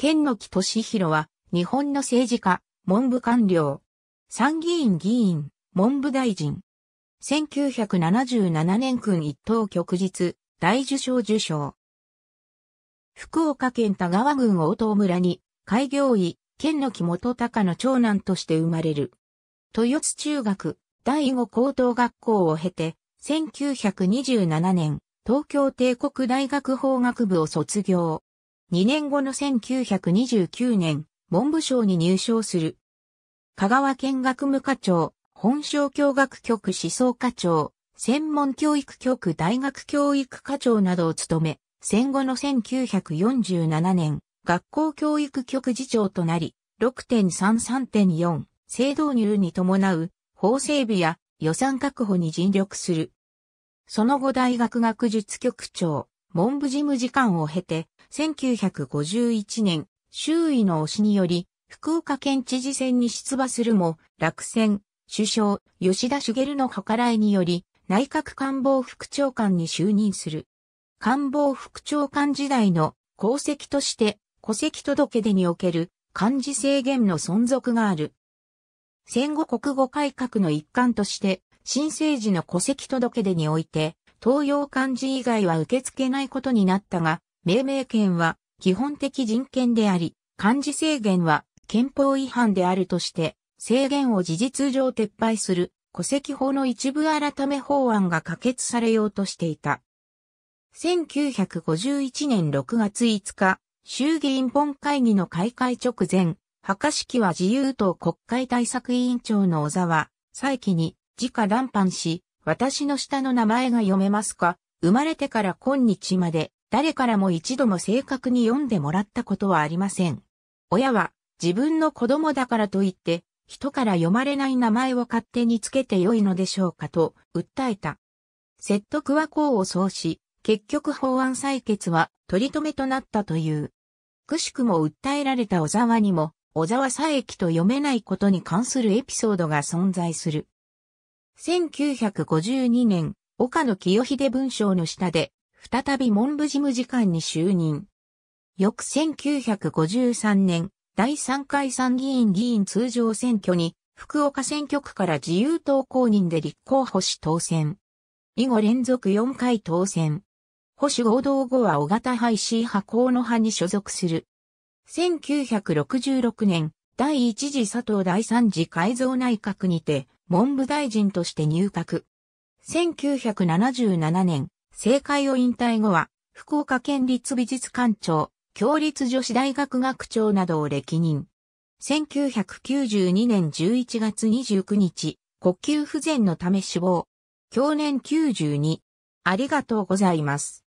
剣の木敏弘は、日本の政治家、文部官僚、参議院議員、文部大臣。1977年君一等旭日、大受賞受賞。福岡県田川郡大東村に、開業医、県の木元隆の長男として生まれる。豊津中学、第五高等学校を経て、1927年、東京帝国大学法学部を卒業。2年後の1929年、文部省に入省する。香川県学務課長、本省教学局思想課長、専門教育局大学教育課長などを務め、戦後の1947年、学校教育局次長となり、6.33.4、制導入に伴う法整備や予算確保に尽力する。その後大学学術局長、文部事務次官を経て、1951年、周囲の推しにより、福岡県知事選に出馬するも、落選、首相、吉田茂の計らいにより、内閣官房副長官に就任する。官房副長官時代の功績として、戸籍届出における漢字制限の存続がある。戦後国語改革の一環として、新生児の戸籍届出において、東洋漢字以外は受け付けないことになったが、命名権は基本的人権であり、漢字制限は憲法違反であるとして、制限を事実上撤廃する戸籍法の一部改め法案が可決されようとしていた。1951年6月5日、衆議院本会議の開会直前、博式は自由党国会対策委員長の小沢、佐伯に直談判し、私の下の名前が読めますか生まれてから今日まで、誰からも一度も正確に読んでもらったことはありません。親は、自分の子供だからと言って、人から読まれない名前を勝手につけてよいのでしょうかと、訴えた。説得は功を奏し、結局法案採決は取り留めとなったという。くしくも訴えられた小沢にも、小沢佐駅と読めないことに関するエピソードが存在する。1952年、岡野清秀文章の下で、再び文部事務次官に就任。翌1953年、第3回参議院議員通常選挙に、福岡選挙区から自由党公認で立候補し当選。以後連続4回当選。保守合同後は小型廃止派河野派に所属する。1966年、第1次佐藤第3次改造内閣にて、文部大臣として入閣。1977年、政界を引退後は、福岡県立美術館長、共立女子大学学長などを歴任。1992年11月29日、呼吸不全のため死亡。去年92。ありがとうございます。